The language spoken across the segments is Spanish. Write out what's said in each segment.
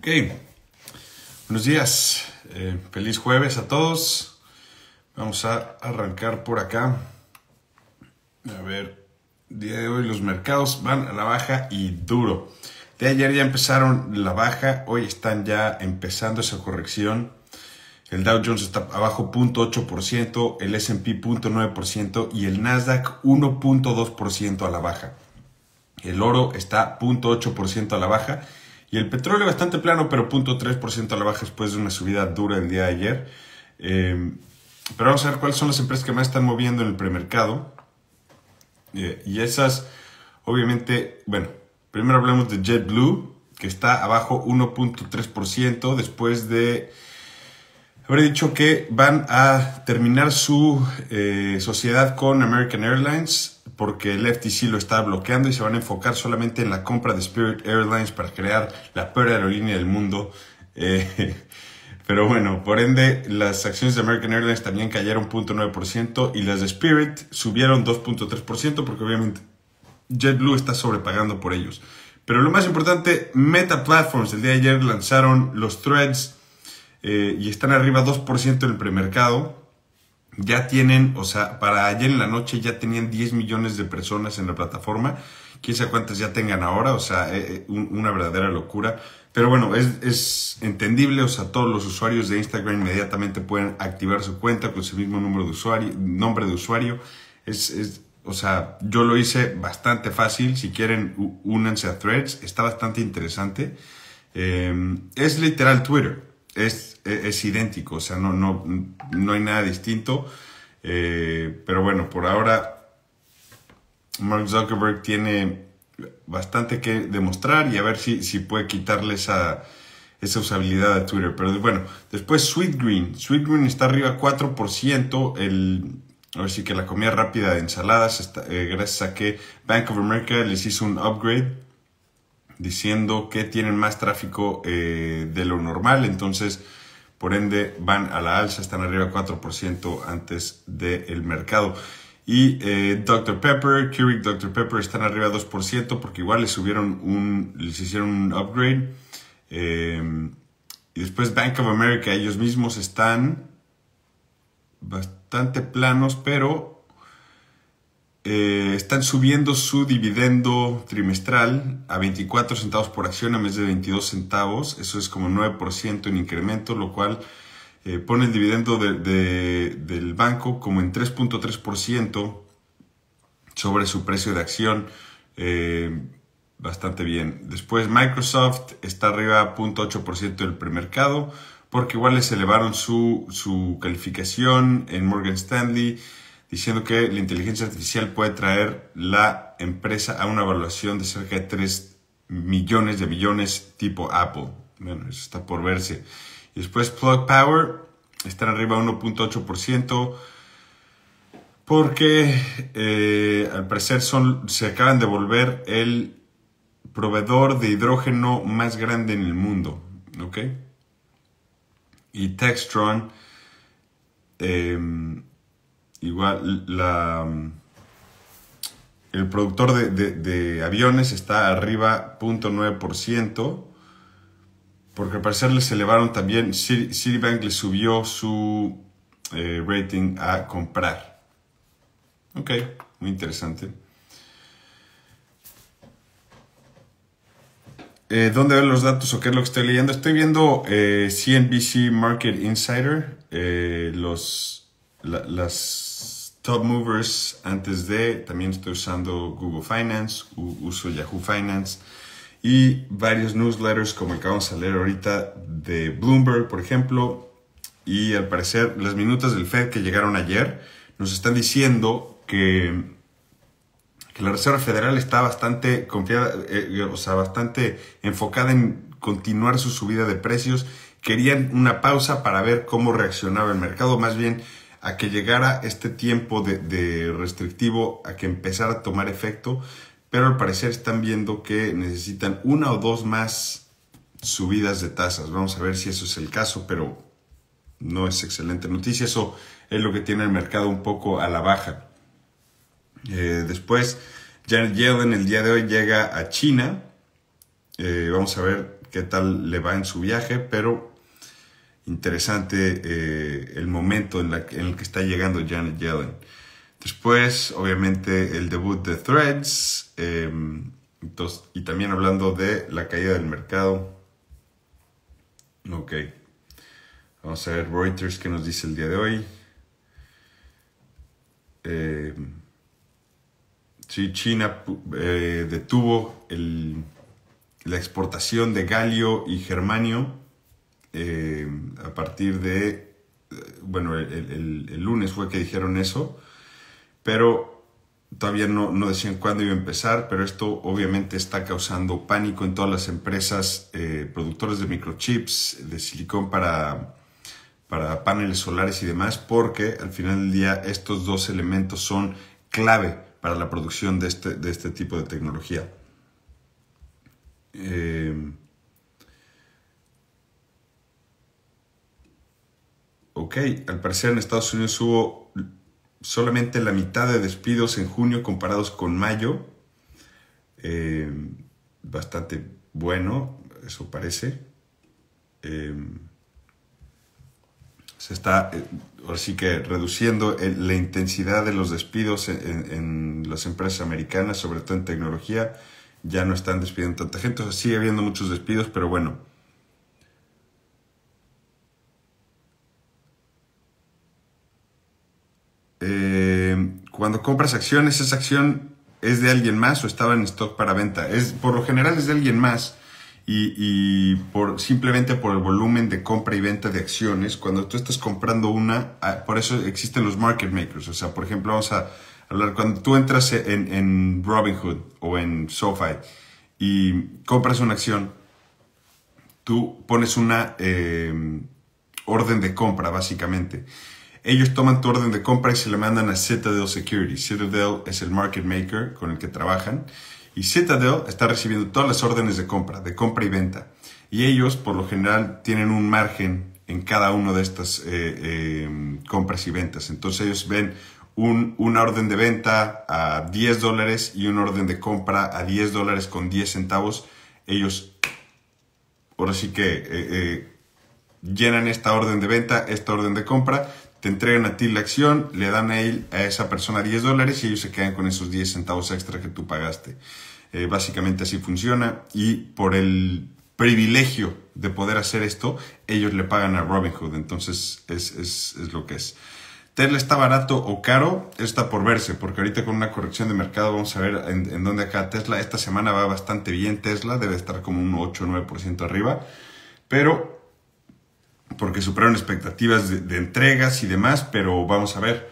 Ok, buenos días, eh, feliz jueves a todos. Vamos a arrancar por acá. A ver, día de hoy los mercados van a la baja y duro. De ayer ya empezaron la baja, hoy están ya empezando esa corrección. El Dow Jones está abajo 0.8%, el SP 0.9% y el Nasdaq 1.2% a la baja. El oro está 0.8% a la baja y el petróleo bastante plano, pero 0.3% a la baja después de una subida dura el día de ayer. Eh, pero vamos a ver cuáles son las empresas que más están moviendo en el premercado. Eh, y esas, obviamente, bueno, primero hablamos de JetBlue, que está abajo 1.3% después de Habré dicho que van a terminar su eh, sociedad con American Airlines porque el FTC lo está bloqueando y se van a enfocar solamente en la compra de Spirit Airlines para crear la peor aerolínea del mundo. Eh, pero bueno, por ende, las acciones de American Airlines también cayeron 0.9% y las de Spirit subieron 2.3% porque obviamente JetBlue está sobrepagando por ellos. Pero lo más importante, Meta Platforms el día de ayer lanzaron los threads eh, y están arriba 2% en el premercado, ya tienen, o sea, para ayer en la noche ya tenían 10 millones de personas en la plataforma. Quién sabe cuántas ya tengan ahora, o sea, eh, eh, una verdadera locura. Pero bueno, es, entendible, o sea, todos los usuarios de Instagram inmediatamente pueden activar su cuenta con su mismo número de usuario, nombre de usuario. Es, o sea, yo lo hice bastante fácil. Si quieren, únanse a Threads. Está bastante interesante. es literal Twitter es, es, idéntico, o sea, no, no, no hay nada distinto. Eh, pero bueno, por ahora Mark Zuckerberg tiene bastante que demostrar y a ver si, si puede quitarle esa, esa usabilidad a Twitter. Pero bueno, después Sweetgreen. Sweetgreen está arriba 4%. El, ver que la comida rápida de ensaladas, está, eh, gracias a que Bank of America les hizo un upgrade diciendo que tienen más tráfico eh, de lo normal, entonces por ende van a la alza, están arriba 4% antes del mercado. Y eh, Dr. Pepper, Keurig Dr. Pepper están arriba 2% porque igual les subieron un, les hicieron un upgrade. Em, y después Bank of America, ellos mismos están bastante planos, pero eh, están subiendo su dividendo trimestral a 24 centavos por acción a mes de 22 centavos. Eso es como 9% en incremento, lo cual eh, pone el dividendo del banco como en 3.3% sobre su precio de acción. Eh, bastante bien. Después Microsoft está arriba 0.8% del premercado porque igual les elevaron su, su calificación en Morgan Stanley diciendo que la inteligencia artificial puede traer la empresa a una evaluación de cerca de 3 millones de millones tipo Apple. Bueno, eso está por verse. Y después Plug Power están arriba 1.8% porque eh, al parecer son, se acaban de volver el proveedor de hidrógeno más grande en el mundo. ¿Ok? Y Textron. Em, igual la, el productor de, aviones está arriba 0.9%, porque al parecer les elevaron también, Citibank le subió su eh, rating a comprar. Ok, muy interesante. Eh, ¿Dónde ven los datos o qué es lo que estoy leyendo? Estoy viendo CNBC eh, Market Insider, los las top movers antes de, también estoy usando Google Finance, uso Yahoo Finance y varios newsletters como el que vamos a leer ahorita de Bloomberg, por ejemplo, y al parecer las minutas del Fed que llegaron ayer nos están diciendo que, que la Reserva Federal está bastante confiada, eh, o sea, bastante enfocada en continuar su subida de precios. Querían una pausa para ver cómo reaccionaba el mercado, más bien a que llegara este tiempo de, restrictivo, a que empezara a tomar efecto, pero al parecer están viendo que necesitan una o dos más subidas de tasas. Vamos a ver si eso es el caso, pero no es excelente noticia. Eso es lo que tiene el mercado un poco a la baja. Eh, después, Janet Yellen el día de hoy llega a China. Eh, vamos a ver qué tal le va en su viaje, pero interesante eh, el momento en, el que está llegando Janet Yellen. Después, obviamente, el debut de Threads em, y también hablando de la caída del mercado. Ok. Vamos a ver Reuters qué nos dice el día de hoy. Em, sí, China eh, detuvo la exportación de galio y germanio eh, a partir de, eh, bueno, el, lunes fue que dijeron eso, pero todavía no, decían cuándo iba a empezar, pero esto obviamente está causando pánico en todas las empresas eh, productores de microchips, de silicón para, paneles solares y demás, porque al final del día estos dos elementos son clave para la producción de este, este tipo de tecnología. ok, al parecer en Estados Unidos hubo solamente la mitad de despidos en junio comparados con mayo. Eh, bastante bueno, eso parece. Eh, se está, eh, que reduciendo la intensidad de los despidos en, las empresas americanas, sobre todo en tecnología. Ya no están despidiendo tanta gente, sigue habiendo muchos despidos, pero bueno, Eh, cuando compras acciones, esa acción es de alguien más o estaba en stock para venta. Es, por lo general es de alguien más. Y, y, por, simplemente por el volumen de compra y venta de acciones, cuando tú estás comprando una, ah, por eso existen los market makers. O sea, por ejemplo, vamos a hablar, cuando tú entras en, en Robinhood o en SoFi y compras una acción, tú pones una eh, orden de compra, básicamente. Ellos toman tu orden de compra y se la mandan a Citadel Securities. Citadel es el market maker con el que trabajan. Y Citadel está recibiendo todas las órdenes de compra, de compra y venta. Y ellos, por lo general, tienen un margen en cada una de estas eh, eh, compras y ventas. Entonces ellos ven una orden de venta a 10 dólares y una orden de compra a 10 dólares con 10 centavos. Ellos, por sí que eh, llenan esta orden de venta, esta orden de compra te entregan a ti la acción, le dan a, él, a esa persona 10 dólares y ellos se quedan con esos 10 centavos extra que tú pagaste. Eh, básicamente así funciona y por el privilegio de poder hacer esto, ellos le pagan a Robinhood, entonces es, es, es lo que es. Tesla está barato o caro, está por verse, porque ahorita con una corrección de mercado vamos a ver en, en dónde acá Tesla. Esta semana va bastante bien Tesla, debe estar como un 8 o 9% arriba, pero porque superaron expectativas de, entregas y demás, pero vamos a ver,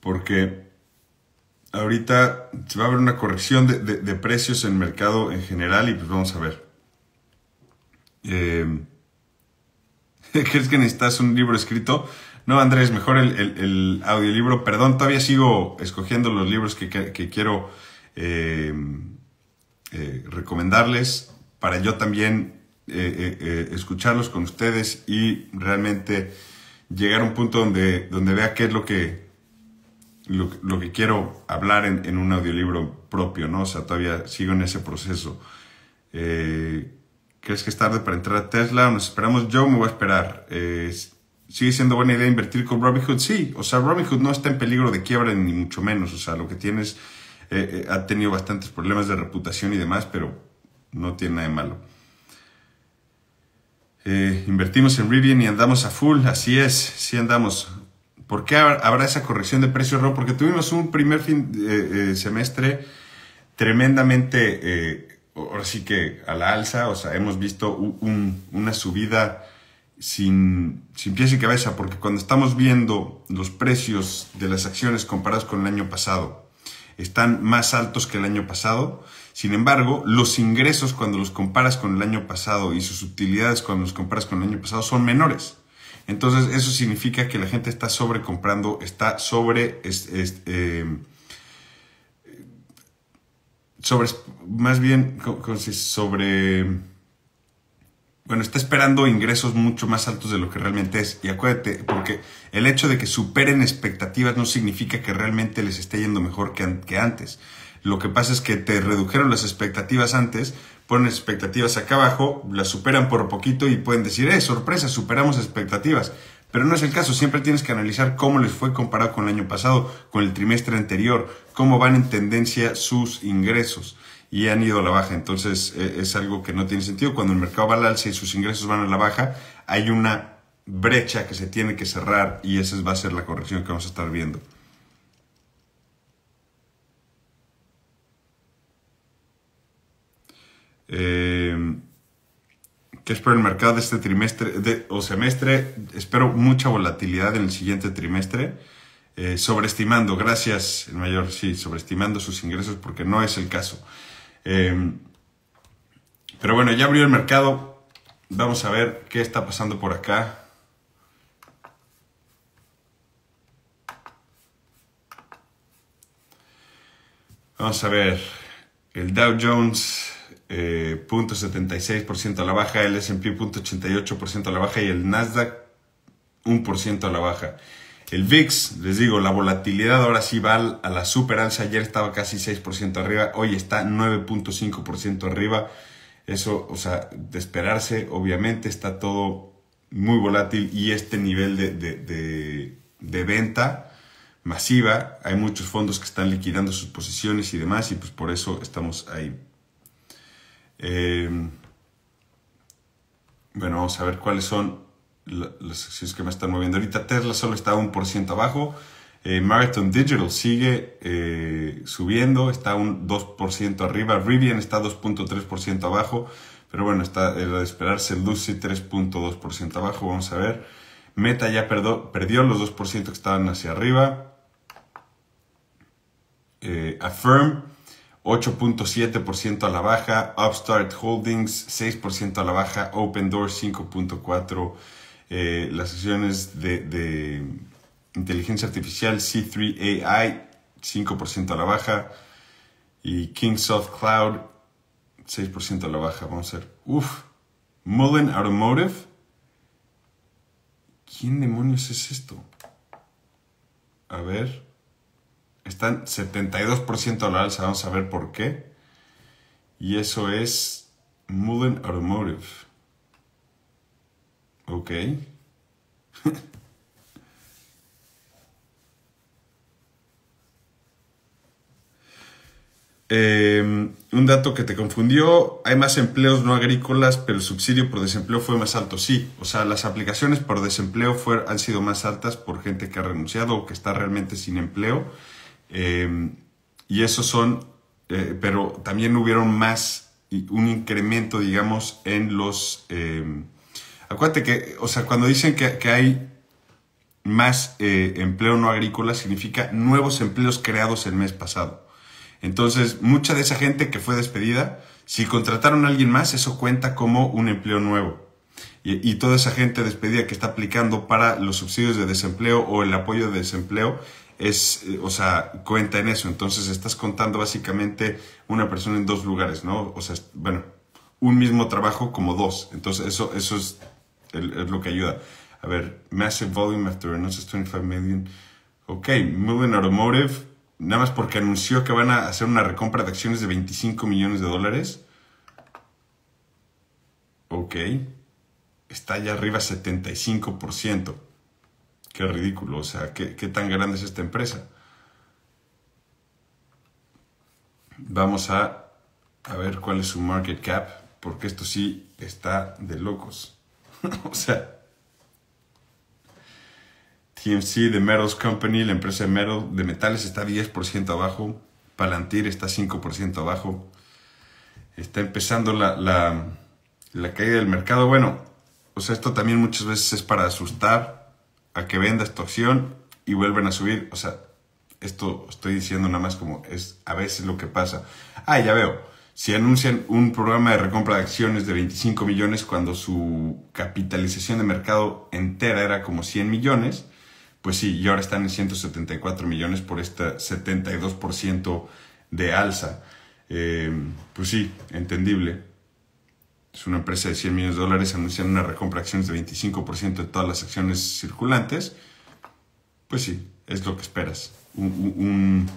porque ahorita se va a ver una corrección de, precios en el mercado en general y pues vamos a ver. Eh, ¿Crees que necesitas un libro escrito? No, Andrés, mejor el, audiolibro. Perdón, todavía sigo escogiendo los libros que, quiero eh, eh, recomendarles para yo también eh, eh, eh, escucharlos con ustedes y realmente llegar a un punto donde, donde vea qué es lo que, lo, que quiero hablar en, un audiolibro propio, ¿no? O sea, todavía sigo en ese proceso. ¿Crees que es tarde para entrar a Tesla? ¿Nos esperamos? Yo me voy a esperar. ¿Sigue siendo buena idea invertir con Robinhood? Sí, o sea, Robinhood no está en peligro de quiebra ni mucho menos. O sea, lo que tienes... ha tenido bastantes problemas de reputación y demás, pero no tiene nada de malo. Eh, invertimos en Rivian y andamos a full, así es, sí andamos. ¿Por qué habrá esa corrección de precios, Rob? Porque tuvimos un primer eh, eh, semestre tremendamente, ahora sí que a la alza, o sea, hemos visto una subida sin, sin pies y cabeza, porque cuando estamos viendo los precios de las acciones comparados con el año pasado, están más altos que el año pasado, sin embargo, los ingresos cuando los comparas con el año pasado y sus utilidades cuando los comparas con el año pasado son menores. Entonces, eso significa que la gente está sobrecomprando, está sobre... Eh, sobre más bien, sobre... Bueno, está esperando ingresos mucho más altos de lo que realmente es. Y acuérdate, porque el hecho de que superen expectativas no significa que realmente les esté yendo mejor que antes. Lo que pasa es que te redujeron las expectativas antes, ponen expectativas acá abajo, las superan por poquito y pueden decir, eh, sorpresa, superamos expectativas. Pero no es el caso, siempre tienes que analizar cómo les fue comparado con el año pasado, con el trimestre anterior, cómo van en tendencia sus ingresos y han ido a la baja. Entonces e, es algo que no tiene sentido. Cuando el mercado va al alza y sus ingresos van a la baja, hay una brecha que se tiene que cerrar y esa va a ser la corrección que vamos a estar viendo. Eh, ¿Qué espero el mercado de este trimestre o semestre? Espero mucha volatilidad en el siguiente trimestre. Eh, sobreestimando, gracias, el mayor, sí, sobreestimando sus ingresos porque no es el caso. Eh, pero bueno, ya abrió el mercado. Vamos a ver qué está pasando por acá. Vamos a ver. El Dow Jones eh, 0.76% a la baja, el S&P 0.88% a la baja y el Nasdaq 1% a la baja. El VIX, les digo, la volatilidad ahora sí va a la super alza. Ayer estaba casi 6% arriba, hoy está 9.5% arriba. Eso, o sea, de esperarse, obviamente está todo muy volátil y este nivel de, de venta masiva, hay muchos fondos que están liquidando sus posiciones y demás y pues por eso estamos ahí. Em, bueno, vamos a ver cuáles son las acciones que me están moviendo. Ahorita Tesla solo está un por ciento abajo. Eh, Marathon Digital sigue eh, subiendo, está un 2% arriba. Rivian está 2.3% abajo. Pero bueno, está era de esperarse. Lucy 3.2% abajo. Vamos a ver. Meta ya perdió los 2% que estaban hacia arriba. Eh, Affirm 8.7% a la baja, Upstart Holdings 6% a la baja, Open Door 5.4%, eh, las acciones de, de, inteligencia artificial C3AI 5% a la baja y Kingsoft Cloud 6% a la baja, vamos a ver. Uf, Mullen Automotive. ¿Quién demonios es esto? A ver. Están 72% a la alza, vamos a ver por qué. Y eso es Mullen Automotive. Ok. Em, un dato que te confundió, hay más empleos no agrícolas, pero el subsidio por desempleo fue más alto. Sí, o sea, las aplicaciones por desempleo han sido más altas por gente que ha renunciado o que está realmente sin empleo Em, y esos son, eh, pero también hubieron más, un incremento, digamos, en los... Em, acuérdate que, o sea, cuando dicen que, hay más eh, empleo no agrícola, significa nuevos empleos creados el mes pasado. Entonces, mucha de esa gente que fue despedida, si contrataron a alguien más, eso cuenta como un empleo nuevo. y, toda esa gente despedida que está aplicando para los subsidios de desempleo o el apoyo de desempleo, es, eh, o sea, cuenta en eso. Entonces estás contando básicamente una persona en dos lugares, ¿no? O sea, bueno, un mismo trabajo como dos. Entonces eso, eso es, lo que ayuda. A ver, Massive Volume After Announces 25 Million. Ok, Moving Automotive, nada más porque anunció que van a hacer una recompra de acciones de 25 millones de dólares. Ok, está allá arriba 75%. Qué ridículo, o sea, ¿qué, tan grande es esta empresa? Vamos a, ver cuál es su market cap, porque esto sí está de locos. o sea, TMC, The Metals Company, la empresa de, de metales, está 10% abajo. Palantir está 5% abajo. Está empezando la, la, la caída del mercado. Bueno, o sea, esto también muchas veces es para asustar a que vendas tu acción y vuelven a subir. O sea, esto estoy diciendo nada más como es a veces lo que pasa. Ah, ya veo. Si anuncian un programa de recompra de acciones de 25 millones cuando su capitalización de mercado entera era como 100 millones, pues sí, y ahora están en 174 millones por este 72% de alza. Eh, pues sí, entendible es una empresa de 100 millones de dólares, anuncian una recompra de acciones de 25% de todas las acciones circulantes, pues sí, es lo que esperas. Un,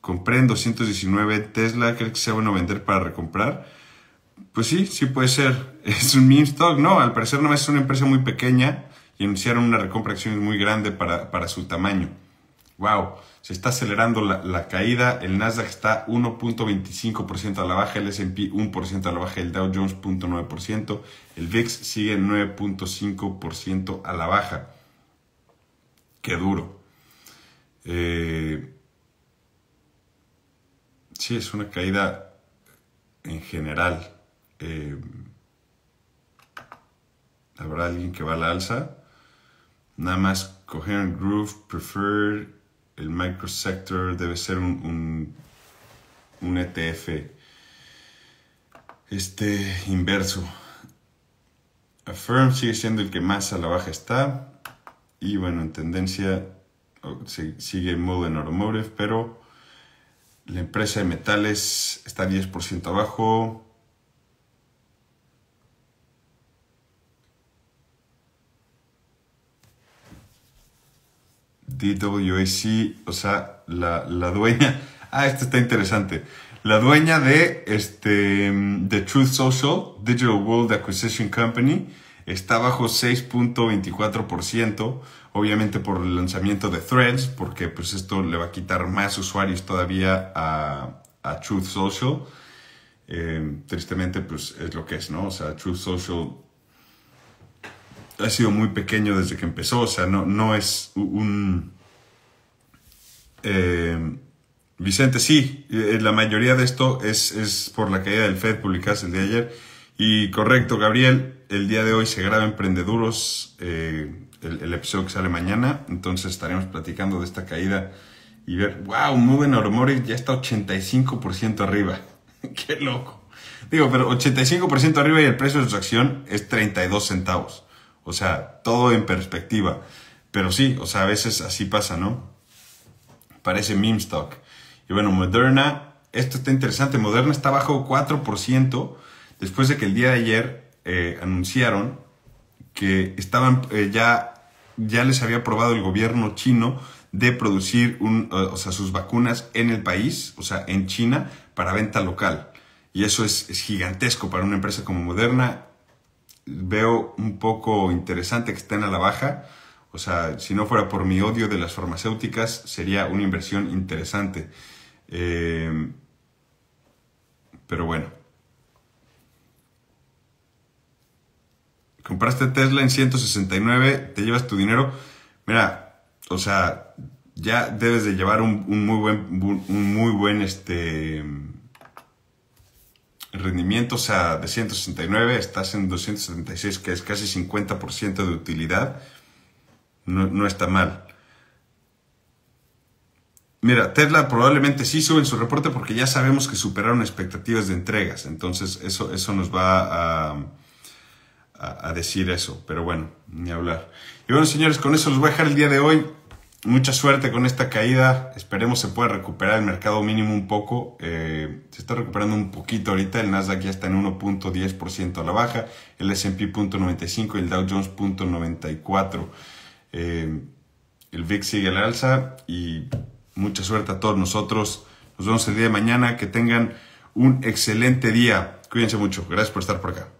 compré en 219 Tesla, ¿crees que sea bueno vender para recomprar? Pues sí, sí puede ser. Es un meme stock, ¿no? Al parecer no es una empresa muy pequeña y anunciaron una recompra acciones muy grande para su tamaño. Wow, se está acelerando la, caída. El Nasdaq está 1.25% a la baja, el SP 1% a la baja, el Dow Jones 0.9%, el VIX sigue 9.5% a la baja. Qué duro. Eh, sí, es una caída en general. Eh, ¿Habrá alguien que va a la alza? Nada más Coherent Groove Preferred el microsector debe ser un, un, ETF este inverso. Affirm sigue siendo el que más a la baja está. Y bueno, en tendencia sigue en Automotive, pero la empresa de metales está 10% abajo. DWAC, o sea, la, dueña. Ah, esto está interesante. La dueña de este, The mm, Truth Social, Digital World Acquisition Company, está bajo 6.24%, obviamente por el lanzamiento de Threads, porque pues esto le va a quitar más usuarios todavía a, Truth Social. Eh, tristemente, pues es lo que es, ¿no? O sea, Truth Social ha sido muy pequeño desde que empezó, o sea, no, no es un... Eh, Vicente, sí, eh, la mayoría de esto es, es, por la caída del Fed, publicaste el de ayer. Y correcto, Gabriel, el día de hoy se graba Emprendeduros, eh, el, episodio que sale mañana, entonces estaremos platicando de esta caída y ver, wow, Moving Automores ya está 85% arriba. Qué loco. Digo, pero 85% arriba y el precio de su acción es 32 centavos. O sea, todo en perspectiva. Pero sí, o sea, a veces así pasa, ¿no? Parece meme stock. Y bueno, Moderna, esto está interesante. Moderna está bajo 4% después de que el día de ayer eh, anunciaron que estaban eh, ya, ya les había aprobado el gobierno chino de producir eh, sus vacunas en el país, o sea, en China, para venta local. Y eso es, gigantesco para una empresa como Moderna veo un poco interesante que estén a la baja. O sea, si no fuera por mi odio de las farmacéuticas, sería una inversión interesante. Eh, pero bueno. Compraste Tesla en 169, te llevas tu dinero. Mira, o sea, ya debes de llevar un, muy buen, un muy buen, este, el rendimiento, de 169 estás en 276, que es casi 50% de utilidad, no, está mal. Mira, Tesla probablemente sí sube en su reporte porque ya sabemos que superaron expectativas de entregas, entonces eso, eso nos va a, decir eso, pero bueno, ni hablar. Y bueno, señores, con eso los voy a dejar el día de hoy. Mucha suerte con esta caída. Esperemos se pueda recuperar el mercado mínimo un poco. Eh, se está recuperando un poquito ahorita. El Nasdaq ya está en 1.10% a la baja. El S&P y el Dow Jones 0.94. Eh, el VIX sigue la alza y mucha suerte a todos nosotros. Nos vemos el día de mañana. Que tengan un excelente día. Cuídense mucho. Gracias por estar por acá.